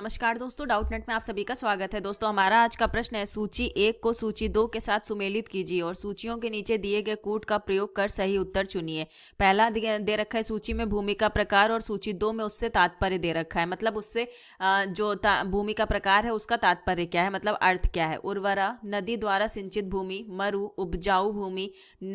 नमस्कार दोस्तों doubt net में आप सभी का स्वागत है दोस्तों हमारा आज का प्रश्न है सूची एक को सूची दो के साथ सुमेलित कीजिए और सूचियों के नीचे दिए गए कूट का प्रयोग कर सही उत्तर चुनिए पहला दे रखा है सूची में भूमि का प्रकार और सूची दो में उससे तात्पर्य दे रखा है मतलब उससे जो भूमि का प्रकार है उसका तात्पर्य क्या है मतलब अर्थ क्या है उर्वरा नदी द्वारा सिंचित भूमि मरु उपजाऊ भूमि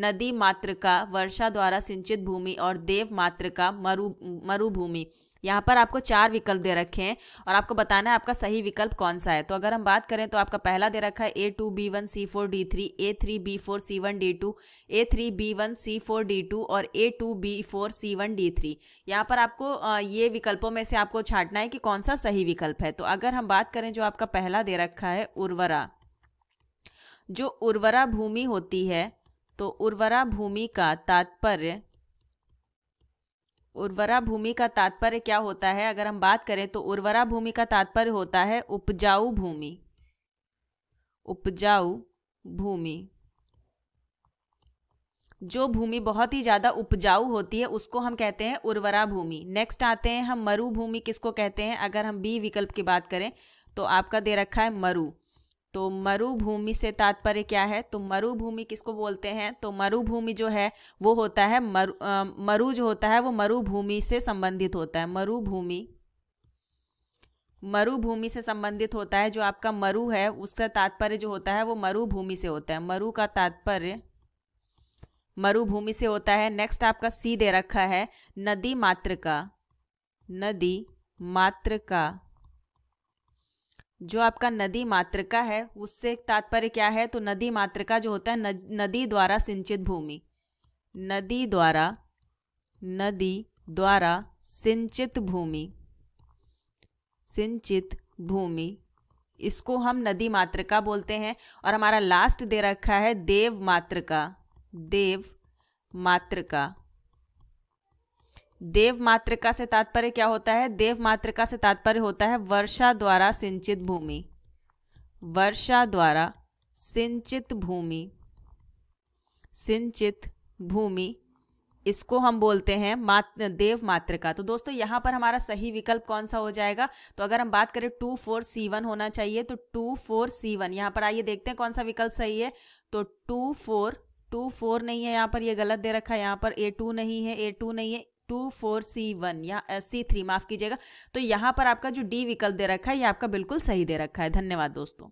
नदी मात्र का वर्षा द्वारा सिंचित भूमि और देव मात्र का मरु मरुभूमि यहाँ पर आपको चार विकल्प दे रखे हैं और आपको बताना है आपका सही विकल्प कौन सा है तो अगर हम बात करें तो आपका पहला दे रखा है A two B one C four D three A three B four C one D two A three B one C four D two और A two B four C one D three यहाँ पर आपको ये विकल्पों में से आपको छाटना है कि कौन सा सही विकल्प है तो अगर हम बात करें जो आपका पहला दे रखा है उर्वरा जो उर्वरा भूमि होती है तो उर्वरा भूमि का तात्पर्य उर्वरा भूमि का तात्पर्य क्या होता है अगर हम बात करें तो उर्वरा भूमि का तात्पर्य होता है उपजाऊ भूमि उपजाऊ भूमि जो भूमि बहुत ही ज़्यादा उपजाऊ होती है उसको हम कहते हैं उर्वरा भूमि नेक्स्ट आते हैं हम मरु भूमि किसको कहते हैं अगर हम बी विकल्प की बात करें तो आपका दे रखा है मरु तो मरुभूमि से तात्पर्य क्या है तो मरुभूमि किसको बोलते हैं तो मरुभूमि जो है वो होता है मरु मरु जो होता है वो मरुभूमि से संबंधित होता है मरुभूमि मरुभूमि से संबंधित होता है जो आपका मरु है उसका तात्पर्य जो होता है वो मरुभूमि से होता है मरु का तात्पर्य मरुभूमि से होता है नेक्स्ट आपका सी दे रखा है नदी मात्र का नदी मात्र का जो आपका नदी मातृका है उससे तात्पर्य क्या है तो नदी मातृका जो होता है नदी द्वारा सिंचित भूमि नदी द्वारा नदी द्वारा सिंचित भूमि सिंचित भूमि इसको हम नदी मातृका बोलते हैं और हमारा लास्ट दे रखा है देव मातृका देव मातृका देव मातृका से तात्पर्य क्या होता है देव मातृका से तात्पर्य होता है वर्षा द्वारा सिंचित भूमि वर्षा द्वारा सिंचित भूमि सिंचित भूमि इसको हम बोलते हैं मात देव मातृका तो दोस्तों यहाँ पर हमारा सही विकल्प कौन सा हो जाएगा तो अगर हम बात करें टू फोर सी वन होना चाहिए तो टू फोर सी वन यहाँ पर आइए देखते हैं कौन सा विकल्प सही है तो टू फोर टू फोर नहीं है यहाँ पर ये गलत दे रखा है यहाँ पर ए टू नहीं है ए टू नहीं है टू फोर सी वन या सी थ्री माफ़ कीजिएगा तो यहां पर आपका जो डी विकल्प दे रखा है ये आपका बिल्कुल सही दे रखा है धन्यवाद दोस्तों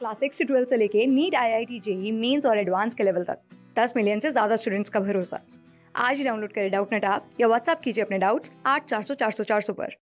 क्लास सिक्स ट्वेल्व से लेके NEET I I T JEE mains और एडवांस के लेवल तक दस मिलियन से ज़्यादा स्टूडेंट्स का भरोसा आज ही डाउनलोड करें डाउट नेट आप या व्हाट्सअप कीजिए अपने डाउट्स आठ चार सौ चार सौ चार सौ पर